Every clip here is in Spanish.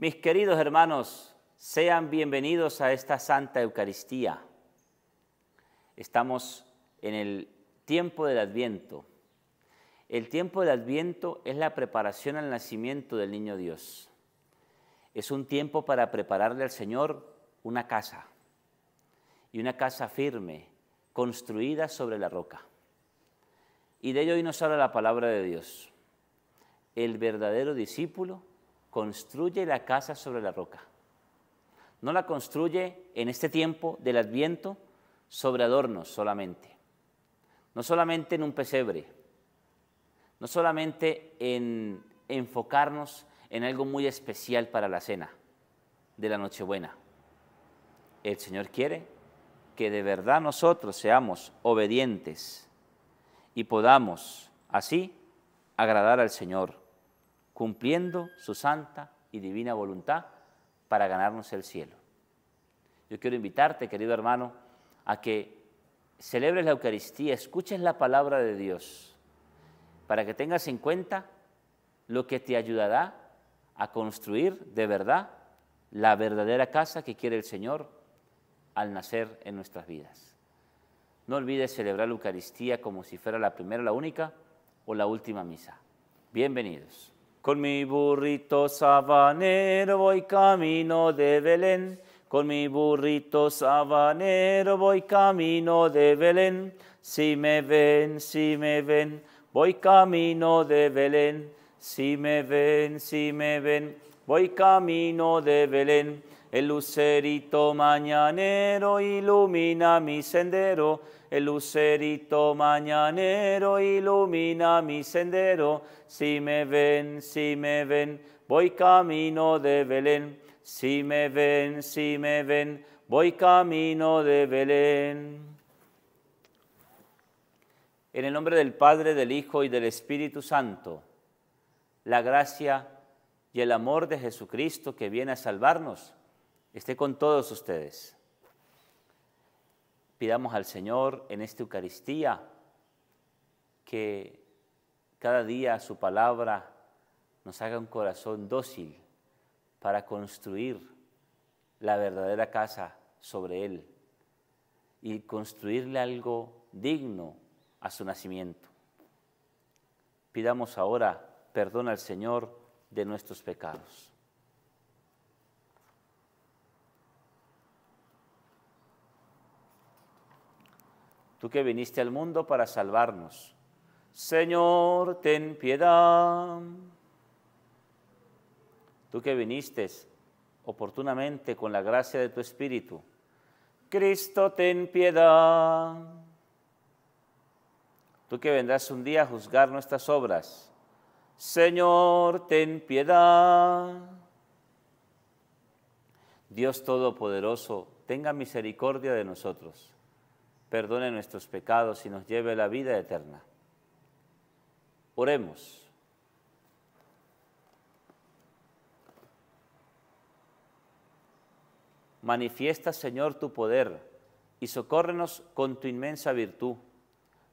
Mis queridos hermanos, sean bienvenidos a esta Santa Eucaristía. Estamos en el tiempo del Adviento. El tiempo del Adviento es la preparación al nacimiento del niño Dios. Es un tiempo para prepararle al Señor una casa y una casa firme, construida sobre la roca. Y de ello hoy nos habla la palabra de Dios. El verdadero discípulo construye la casa sobre la roca. No la construye en este tiempo del adviento sobre adornos solamente. No solamente en un pesebre. No solamente en enfocarnos en algo muy especial para la cena de la Nochebuena. El Señor quiere que de verdad nosotros seamos obedientes y podamos así agradar al Señor cumpliendo su santa y divina voluntad para ganarnos el cielo. Yo quiero invitarte, querido hermano, a que celebres la Eucaristía, escuches la palabra de Dios, para que tengas en cuenta lo que te ayudará a construir de verdad la verdadera casa que quiere el Señor al nacer en nuestras vidas. No olvides celebrar la Eucaristía como si fuera la primera, la única o la última misa. Bienvenidos. Con mi burrito sabanero voy camino de Belén. Con mi burrito sabanero voy camino de Belén. Si me ven, si me ven, voy camino de Belén. Si me ven, si me ven, voy camino de Belén. El lucerito mañanero ilumina mi sendero, el lucerito mañanero ilumina mi sendero. Si me ven, si me ven, voy camino de Belén. Si me ven, si me ven, voy camino de Belén. En el nombre del Padre, del Hijo y del Espíritu Santo, la gracia y el amor de Jesucristo que viene a salvarnos esté con todos ustedes. Pidamos al Señor en esta Eucaristía que cada día su palabra nos haga un corazón dócil para construir la verdadera casa sobre Él y construirle algo digno a su nacimiento. Pidamos ahora perdón al Señor de nuestros pecados. tú que viniste al mundo para salvarnos. Señor, ten piedad. Tú que viniste oportunamente con la gracia de tu Espíritu. Cristo, ten piedad. Tú que vendrás un día a juzgar nuestras obras. Señor, ten piedad. Dios Todopoderoso, tenga misericordia de nosotros perdone nuestros pecados y nos lleve a la vida eterna. Oremos. Manifiesta, Señor, tu poder y socórrenos con tu inmensa virtud,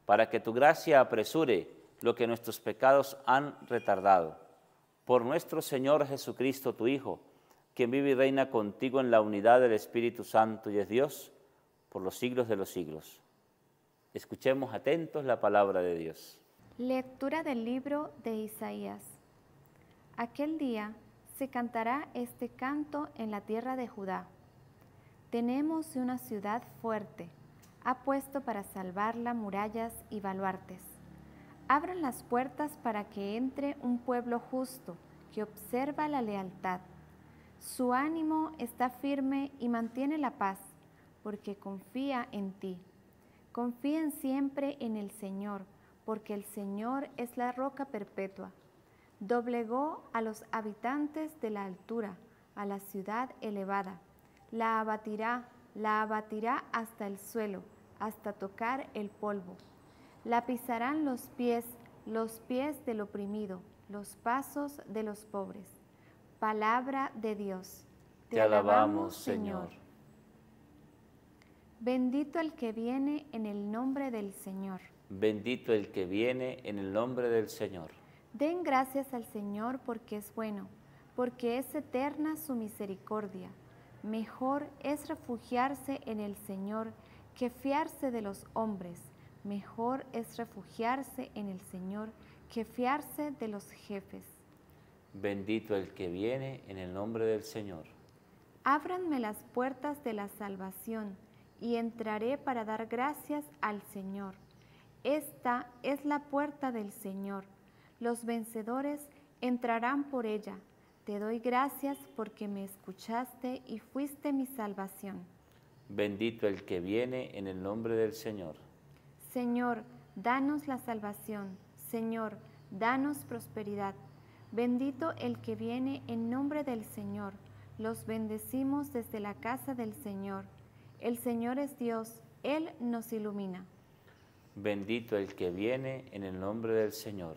para que tu gracia apresure lo que nuestros pecados han retardado. Por nuestro Señor Jesucristo, tu Hijo, quien vive y reina contigo en la unidad del Espíritu Santo y es Dios, por los siglos de los siglos. Escuchemos atentos la palabra de Dios. Lectura del libro de Isaías. Aquel día se cantará este canto en la tierra de Judá. Tenemos una ciudad fuerte, ha puesto para salvarla murallas y baluartes. Abran las puertas para que entre un pueblo justo que observa la lealtad. Su ánimo está firme y mantiene la paz porque confía en ti. Confíen siempre en el Señor, porque el Señor es la roca perpetua. Doblegó a los habitantes de la altura, a la ciudad elevada. La abatirá, la abatirá hasta el suelo, hasta tocar el polvo. La pisarán los pies, los pies del oprimido, los pasos de los pobres. Palabra de Dios. Te, alabamos, Señor. Bendito el que viene en el nombre del Señor. Bendito el que viene en el nombre del Señor. Den gracias al Señor porque es bueno, porque es eterna su misericordia. Mejor es refugiarse en el Señor que fiarse de los hombres. Mejor es refugiarse en el Señor que fiarse de los jefes. Bendito el que viene en el nombre del Señor. Ábranme las puertas de la salvación y entraré para dar gracias al Señor. Esta es la puerta del Señor. Los vencedores entrarán por ella. Te doy gracias porque me escuchaste y fuiste mi salvación. Bendito el que viene en el nombre del Señor. Señor, danos la salvación. Señor, danos prosperidad. Bendito el que viene en nombre del Señor. Los bendecimos desde la casa del Señor. El Señor es Dios, Él nos ilumina. Bendito el que viene en el nombre del Señor.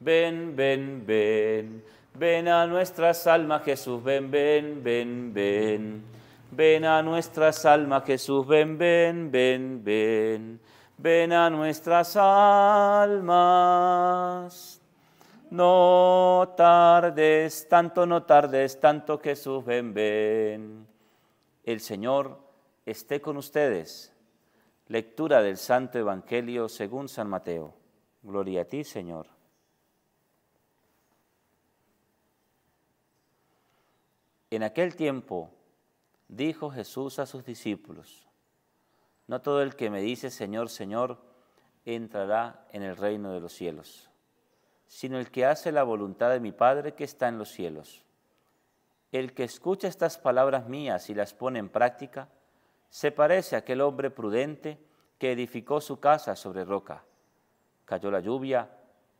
Ven, ven, ven, ven a nuestras almas Jesús, ven, ven, ven, ven. Ven a nuestras almas Jesús, ven, ven, ven, ven. Ven a nuestras almas. No tardes tanto, no tardes tanto Jesús, ven, ven. El Señor esté con ustedes. Lectura del Santo Evangelio según San Mateo. Gloria a ti, Señor. En aquel tiempo dijo Jesús a sus discípulos, No todo el que me dice Señor, Señor, entrará en el reino de los cielos, sino el que hace la voluntad de mi Padre que está en los cielos. El que escucha estas palabras mías y las pone en práctica, se parece a aquel hombre prudente que edificó su casa sobre roca. Cayó la lluvia,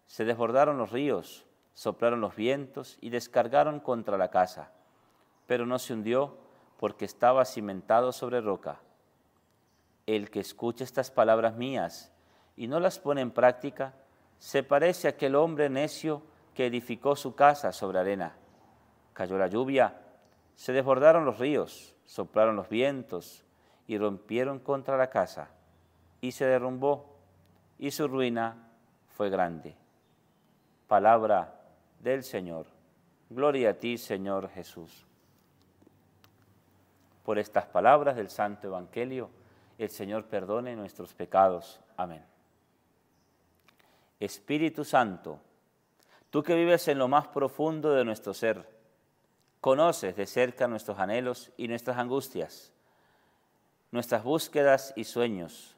se desbordaron los ríos, soplaron los vientos y descargaron contra la casa, pero no se hundió porque estaba cimentado sobre roca. El que escucha estas palabras mías y no las pone en práctica, se parece a aquel hombre necio que edificó su casa sobre arena Cayó la lluvia, se desbordaron los ríos, soplaron los vientos y rompieron contra la casa, y se derrumbó, y su ruina fue grande. Palabra del Señor. Gloria a ti, Señor Jesús. Por estas palabras del Santo Evangelio, el Señor perdone nuestros pecados. Amén. Espíritu Santo, tú que vives en lo más profundo de nuestro ser, Conoces de cerca nuestros anhelos y nuestras angustias, nuestras búsquedas y sueños.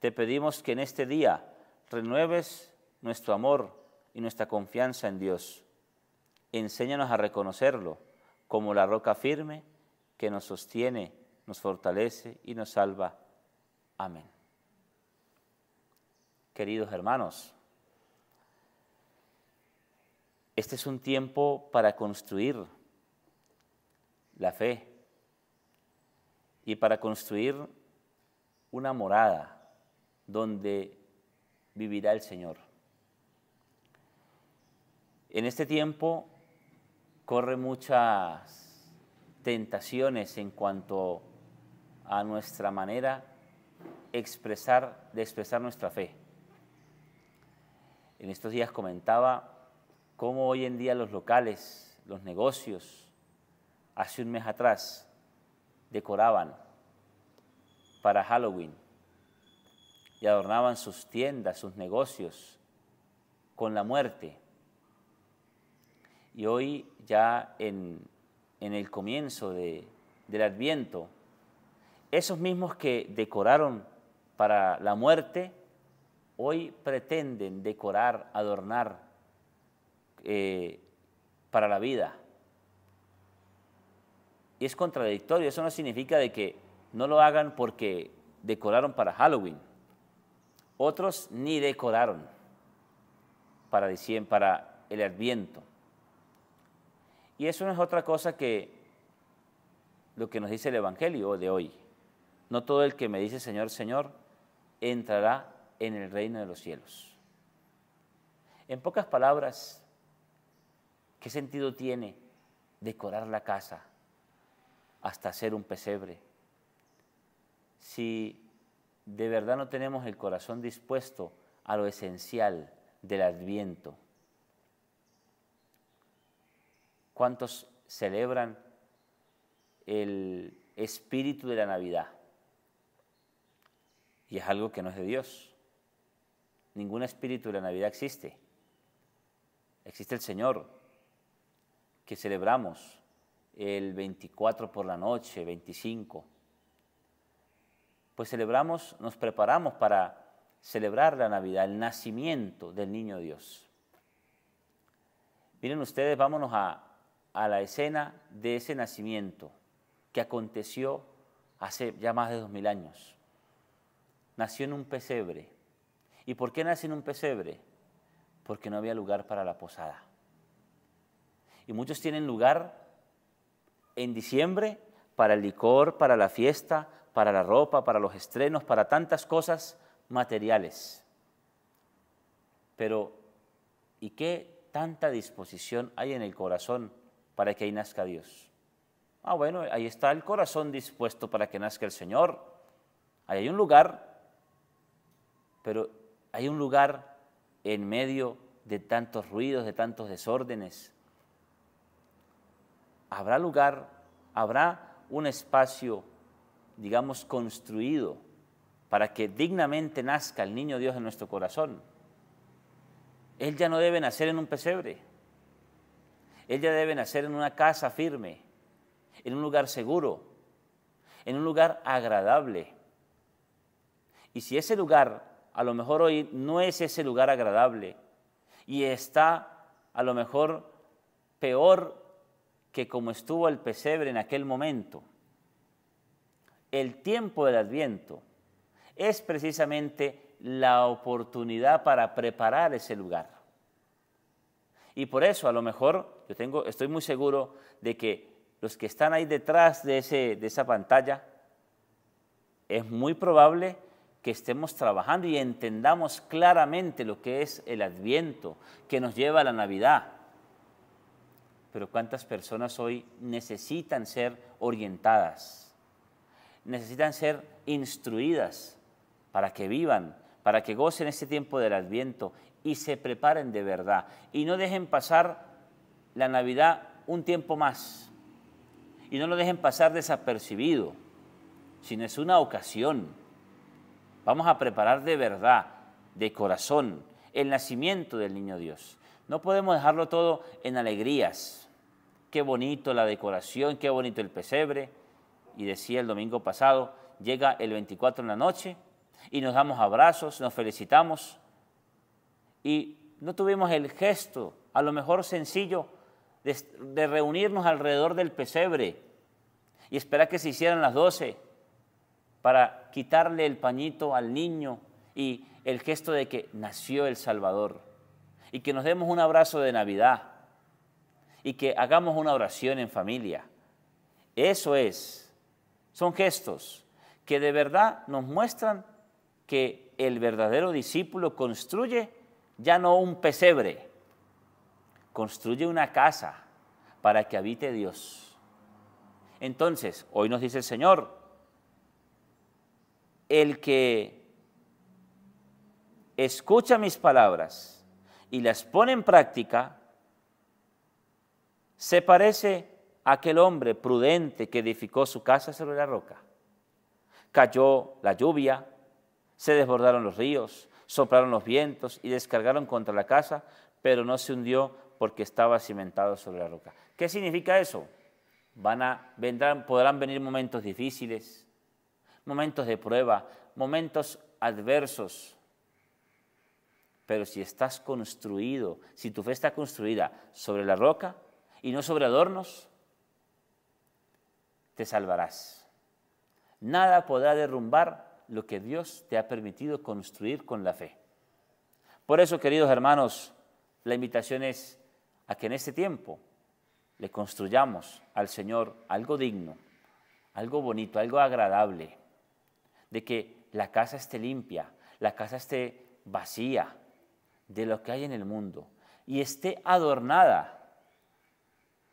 Te pedimos que en este día renueves nuestro amor y nuestra confianza en Dios. Enséñanos a reconocerlo como la roca firme que nos sostiene, nos fortalece y nos salva. Amén. Queridos hermanos, este es un tiempo para construir la fe, y para construir una morada donde vivirá el Señor. En este tiempo corre muchas tentaciones en cuanto a nuestra manera expresar, de expresar nuestra fe. En estos días comentaba cómo hoy en día los locales, los negocios, hace un mes atrás decoraban para Halloween y adornaban sus tiendas, sus negocios con la muerte. Y hoy ya en, el comienzo del adviento, esos mismos que decoraron para la muerte, hoy pretenden decorar, adornar eh, para la vida y es contradictorio. Eso no significa de que no lo hagan porque decoraron para Halloween. Otros ni decoraron para, para el Adviento. Y eso no es otra cosa que lo que nos dice el Evangelio de hoy. No todo el que me dice Señor, Señor, entrará en el reino de los cielos. En pocas palabras, ¿qué sentido tiene decorar la casa, hasta ser un pesebre. Si de verdad no tenemos el corazón dispuesto a lo esencial del adviento, ¿cuántos celebran el espíritu de la Navidad? Y es algo que no es de Dios. Ningún espíritu de la Navidad existe. Existe el Señor que celebramos el 24 por la noche, 25. Pues celebramos, nos preparamos para celebrar la Navidad, el nacimiento del niño Dios. Miren ustedes, vámonos a, a la escena de ese nacimiento que aconteció hace ya más de dos mil años. Nació en un pesebre. ¿Y por qué nació en un pesebre? Porque no había lugar para la posada. Y muchos tienen lugar en diciembre para el licor, para la fiesta, para la ropa, para los estrenos, para tantas cosas materiales. Pero, ¿y qué tanta disposición hay en el corazón para que ahí nazca Dios? Ah, bueno, ahí está el corazón dispuesto para que nazca el Señor. Ahí hay un lugar, pero hay un lugar en medio de tantos ruidos, de tantos desórdenes, habrá lugar, habrá un espacio, digamos, construido para que dignamente nazca el niño Dios en nuestro corazón. Él ya no debe nacer en un pesebre. Él ya debe nacer en una casa firme, en un lugar seguro, en un lugar agradable. Y si ese lugar, a lo mejor hoy no es ese lugar agradable y está a lo mejor peor que como estuvo el pesebre en aquel momento, el tiempo del adviento es precisamente la oportunidad para preparar ese lugar. Y por eso a lo mejor, yo tengo, estoy muy seguro de que los que están ahí detrás de, ese, de esa pantalla, es muy probable que estemos trabajando y entendamos claramente lo que es el adviento, que nos lleva a la Navidad pero cuántas personas hoy necesitan ser orientadas, necesitan ser instruidas para que vivan, para que gocen este tiempo del adviento y se preparen de verdad y no dejen pasar la Navidad un tiempo más y no lo dejen pasar desapercibido, sino es una ocasión. Vamos a preparar de verdad, de corazón, el nacimiento del niño Dios. No podemos dejarlo todo en alegrías. Qué bonito la decoración, qué bonito el pesebre. Y decía el domingo pasado, llega el 24 en la noche y nos damos abrazos, nos felicitamos y no tuvimos el gesto, a lo mejor sencillo, de, reunirnos alrededor del pesebre y esperar que se hicieran las 12 para quitarle el pañito al niño y el gesto de que nació el Salvador y que nos demos un abrazo de Navidad y que hagamos una oración en familia. Eso es, son gestos que de verdad nos muestran que el verdadero discípulo construye ya no un pesebre, construye una casa para que habite Dios. Entonces, hoy nos dice el Señor, el que escucha mis palabras, y las pone en práctica, se parece a aquel hombre prudente que edificó su casa sobre la roca. Cayó la lluvia, se desbordaron los ríos, soplaron los vientos y descargaron contra la casa, pero no se hundió porque estaba cimentado sobre la roca. ¿Qué significa eso? Van a, vendrán, podrán venir momentos difíciles, momentos de prueba, momentos adversos, pero si estás construido, si tu fe está construida sobre la roca y no sobre adornos, te salvarás. Nada podrá derrumbar lo que Dios te ha permitido construir con la fe. Por eso, queridos hermanos, la invitación es a que en este tiempo le construyamos al Señor algo digno, algo bonito, algo agradable, de que la casa esté limpia, la casa esté vacía, de lo que hay en el mundo y esté adornada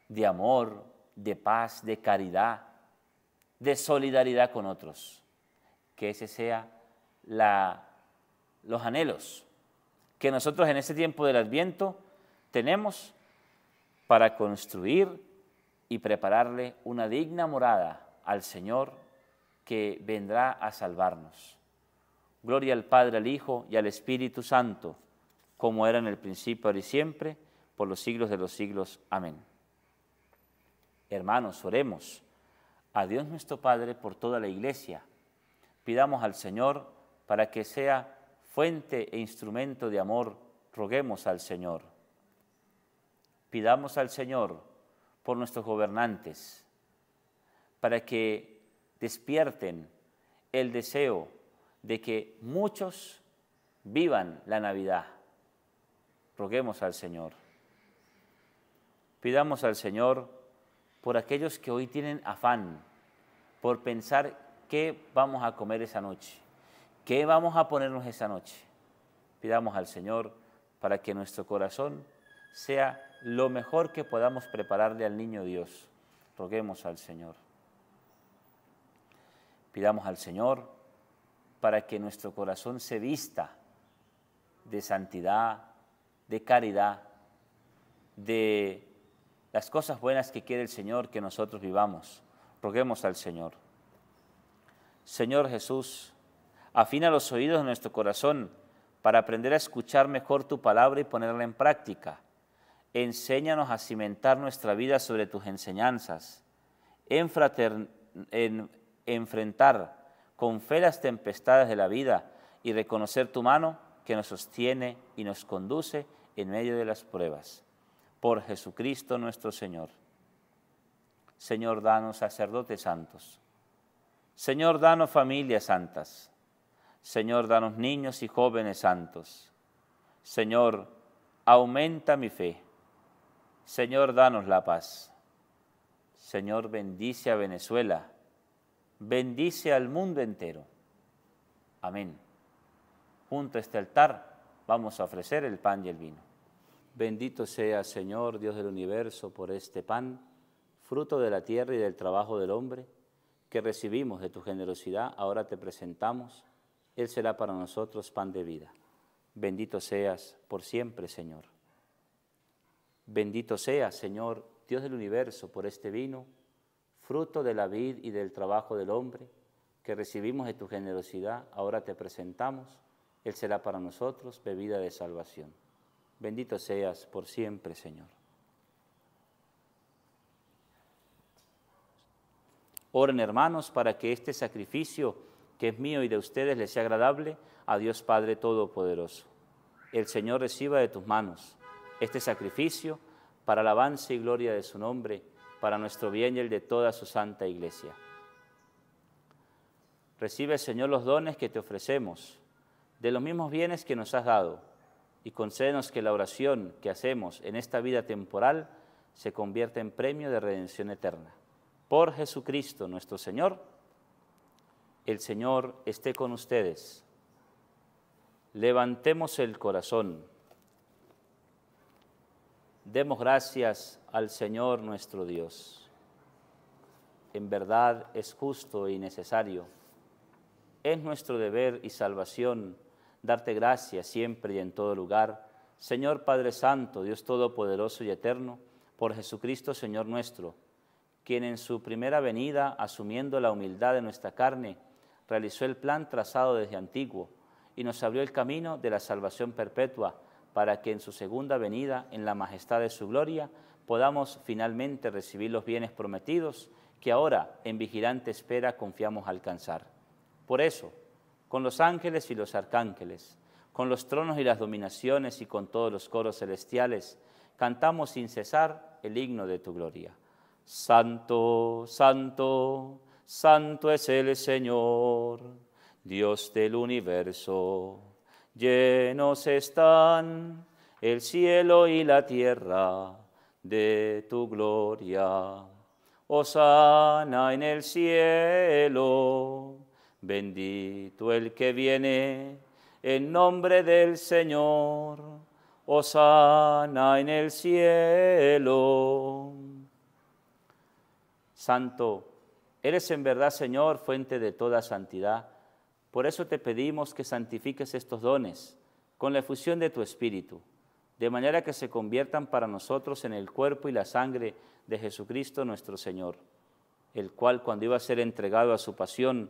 de amor, de paz, de caridad, de solidaridad con otros. Que ese sea la, los anhelos que nosotros en este tiempo del Adviento tenemos para construir y prepararle una digna morada al Señor que vendrá a salvarnos. Gloria al Padre, al Hijo y al Espíritu Santo como era en el principio, ahora y siempre, por los siglos de los siglos. Amén. Hermanos, oremos a Dios nuestro Padre por toda la iglesia. Pidamos al Señor para que sea fuente e instrumento de amor. Roguemos al Señor. Pidamos al Señor por nuestros gobernantes, para que despierten el deseo de que muchos vivan la Navidad Roguemos al Señor. Pidamos al Señor por aquellos que hoy tienen afán, por pensar qué vamos a comer esa noche, qué vamos a ponernos esa noche. Pidamos al Señor para que nuestro corazón sea lo mejor que podamos prepararle al niño Dios. Roguemos al Señor. Pidamos al Señor para que nuestro corazón se vista de santidad, de caridad, de las cosas buenas que quiere el Señor que nosotros vivamos. Roguemos al Señor. Señor Jesús, afina los oídos de nuestro corazón para aprender a escuchar mejor tu palabra y ponerla en práctica. Enséñanos a cimentar nuestra vida sobre tus enseñanzas, en, enfrentar con fe las tempestades de la vida y reconocer tu mano que nos sostiene y nos conduce en medio de las pruebas. Por Jesucristo nuestro Señor. Señor, danos sacerdotes santos. Señor, danos familias santas. Señor, danos niños y jóvenes santos. Señor, aumenta mi fe. Señor, danos la paz. Señor, bendice a Venezuela. Bendice al mundo entero. Amén junto a este altar vamos a ofrecer el pan y el vino. Bendito sea, Señor, Dios del universo, por este pan, fruto de la tierra y del trabajo del hombre, que recibimos de tu generosidad, ahora te presentamos. Él será para nosotros pan de vida. Bendito seas por siempre, Señor. Bendito seas, Señor, Dios del universo, por este vino, fruto de la vid y del trabajo del hombre, que recibimos de tu generosidad, ahora te presentamos. Él será para nosotros bebida de salvación. Bendito seas por siempre, Señor. Oren hermanos para que este sacrificio que es mío y de ustedes le sea agradable a Dios Padre Todopoderoso. El Señor reciba de tus manos este sacrificio para alabanza y gloria de su nombre, para nuestro bien y el de toda su santa iglesia. Recibe, Señor, los dones que te ofrecemos de los mismos bienes que nos has dado, y concédenos que la oración que hacemos en esta vida temporal se convierta en premio de redención eterna. Por Jesucristo nuestro Señor, el Señor esté con ustedes. Levantemos el corazón. Demos gracias al Señor nuestro Dios. En verdad es justo y necesario. Es nuestro deber y salvación darte gracias siempre y en todo lugar, Señor Padre Santo, Dios Todopoderoso y Eterno, por Jesucristo Señor nuestro, quien en su primera venida, asumiendo la humildad de nuestra carne, realizó el plan trazado desde antiguo y nos abrió el camino de la salvación perpetua para que en su segunda venida, en la majestad de su gloria, podamos finalmente recibir los bienes prometidos que ahora en vigilante espera confiamos alcanzar. Por eso, con los ángeles y los arcángeles, con los tronos y las dominaciones y con todos los coros celestiales, cantamos sin cesar el himno de tu gloria. Santo, santo, santo es el Señor, Dios del universo. Llenos están el cielo y la tierra de tu gloria. Osana en el cielo. Bendito el que viene en nombre del Señor. Osana en el cielo. Santo, eres en verdad, Señor, fuente de toda santidad. Por eso te pedimos que santifiques estos dones con la efusión de tu Espíritu, de manera que se conviertan para nosotros en el cuerpo y la sangre de Jesucristo nuestro Señor, el cual cuando iba a ser entregado a su pasión,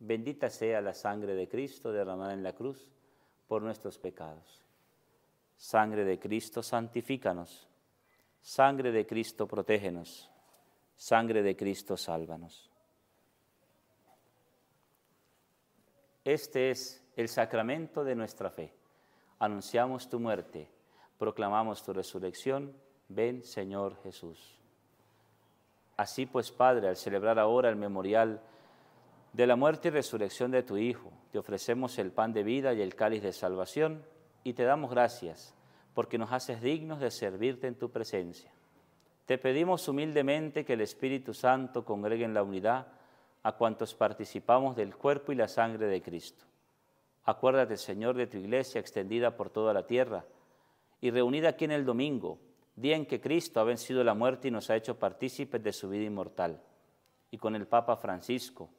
Bendita sea la sangre de Cristo derramada en la cruz por nuestros pecados. Sangre de Cristo, santifícanos. Sangre de Cristo, protégenos. Sangre de Cristo, sálvanos. Este es el sacramento de nuestra fe. Anunciamos tu muerte, proclamamos tu resurrección. Ven, Señor Jesús. Así pues, Padre, al celebrar ahora el memorial de la muerte y resurrección de tu Hijo, te ofrecemos el pan de vida y el cáliz de salvación, y te damos gracias, porque nos haces dignos de servirte en tu presencia. Te pedimos humildemente que el Espíritu Santo congregue en la unidad a cuantos participamos del cuerpo y la sangre de Cristo. Acuérdate, Señor, de tu iglesia extendida por toda la tierra y reunida aquí en el domingo, día en que Cristo ha vencido la muerte y nos ha hecho partícipes de su vida inmortal. Y con el Papa Francisco,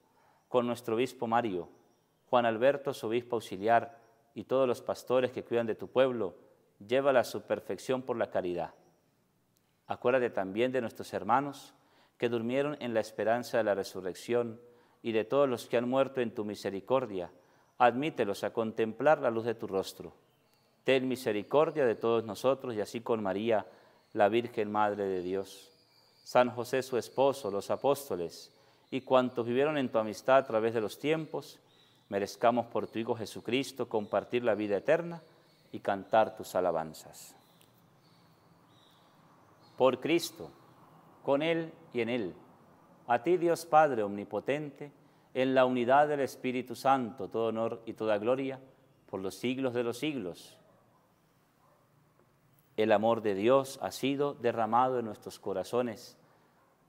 con nuestro obispo Mario, Juan Alberto, su obispo auxiliar, y todos los pastores que cuidan de tu pueblo, llévala a su perfección por la caridad. Acuérdate también de nuestros hermanos que durmieron en la esperanza de la resurrección y de todos los que han muerto en tu misericordia. Admítelos a contemplar la luz de tu rostro. Ten misericordia de todos nosotros y así con María, la Virgen Madre de Dios. San José su esposo, los apóstoles, y cuantos vivieron en tu amistad a través de los tiempos, merezcamos por tu Hijo Jesucristo compartir la vida eterna y cantar tus alabanzas. Por Cristo, con Él y en Él, a ti Dios Padre Omnipotente, en la unidad del Espíritu Santo, todo honor y toda gloria, por los siglos de los siglos. El amor de Dios ha sido derramado en nuestros corazones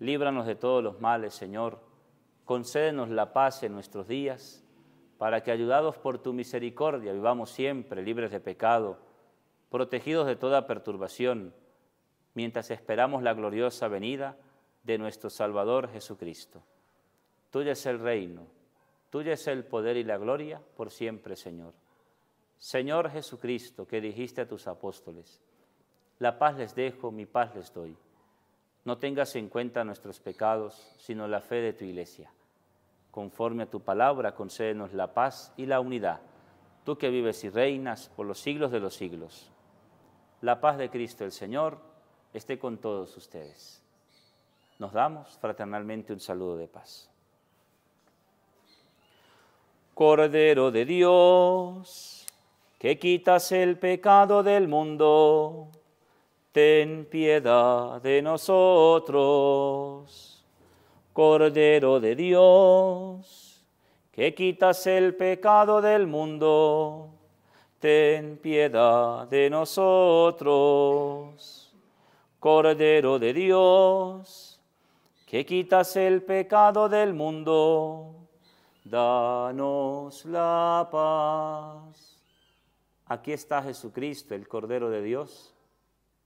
Líbranos de todos los males, Señor. Concédenos la paz en nuestros días, para que, ayudados por tu misericordia, vivamos siempre libres de pecado, protegidos de toda perturbación, mientras esperamos la gloriosa venida de nuestro Salvador Jesucristo. Tuyo es el reino, tuyo es el poder y la gloria por siempre, Señor. Señor Jesucristo, que dijiste a tus apóstoles, la paz les dejo, mi paz les doy no tengas en cuenta nuestros pecados, sino la fe de tu iglesia. Conforme a tu palabra, concédenos la paz y la unidad, tú que vives y reinas por los siglos de los siglos. La paz de Cristo el Señor esté con todos ustedes. Nos damos fraternalmente un saludo de paz. Cordero de Dios, que quitas el pecado del mundo ten piedad de nosotros. Cordero de Dios, que quitas el pecado del mundo, ten piedad de nosotros. Cordero de Dios, que quitas el pecado del mundo, danos la paz. Aquí está Jesucristo, el Cordero de Dios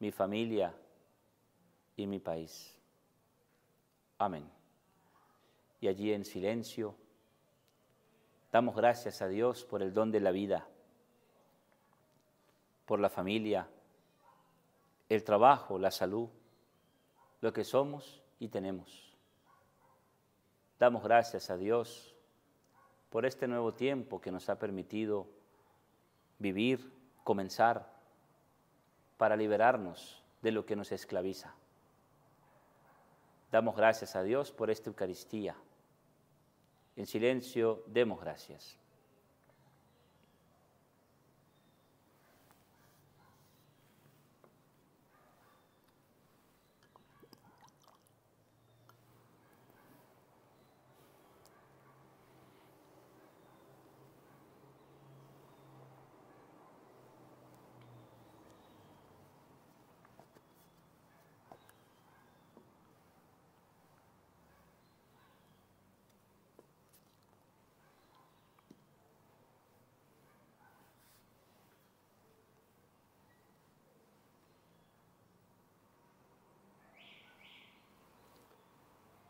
mi familia y mi país. Amén. Y allí en silencio damos gracias a Dios por el don de la vida, por la familia, el trabajo, la salud, lo que somos y tenemos. Damos gracias a Dios por este nuevo tiempo que nos ha permitido vivir, comenzar, para liberarnos de lo que nos esclaviza. Damos gracias a Dios por esta Eucaristía. En silencio, demos gracias.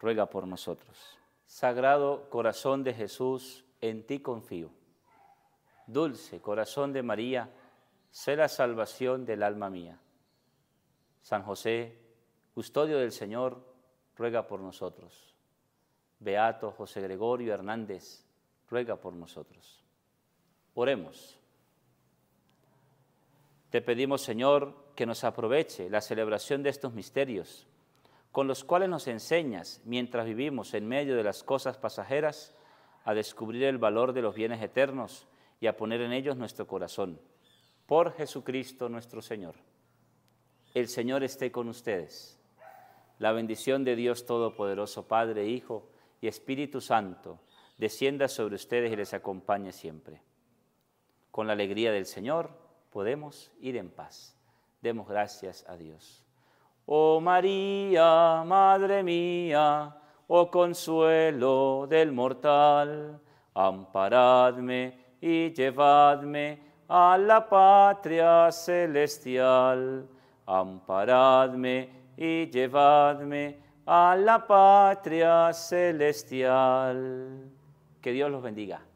ruega por nosotros. Sagrado corazón de Jesús, en ti confío. Dulce corazón de María, sé la salvación del alma mía. San José, custodio del Señor, ruega por nosotros. Beato José Gregorio Hernández, ruega por nosotros. Oremos. Te pedimos, Señor, que nos aproveche la celebración de estos misterios con los cuales nos enseñas, mientras vivimos en medio de las cosas pasajeras, a descubrir el valor de los bienes eternos y a poner en ellos nuestro corazón. Por Jesucristo nuestro Señor. El Señor esté con ustedes. La bendición de Dios Todopoderoso, Padre, Hijo y Espíritu Santo, descienda sobre ustedes y les acompañe siempre. Con la alegría del Señor podemos ir en paz. Demos gracias a Dios. Oh María, Madre mía, oh consuelo del mortal, amparadme y llevadme a la patria celestial. Amparadme y llevadme a la patria celestial. Que Dios los bendiga.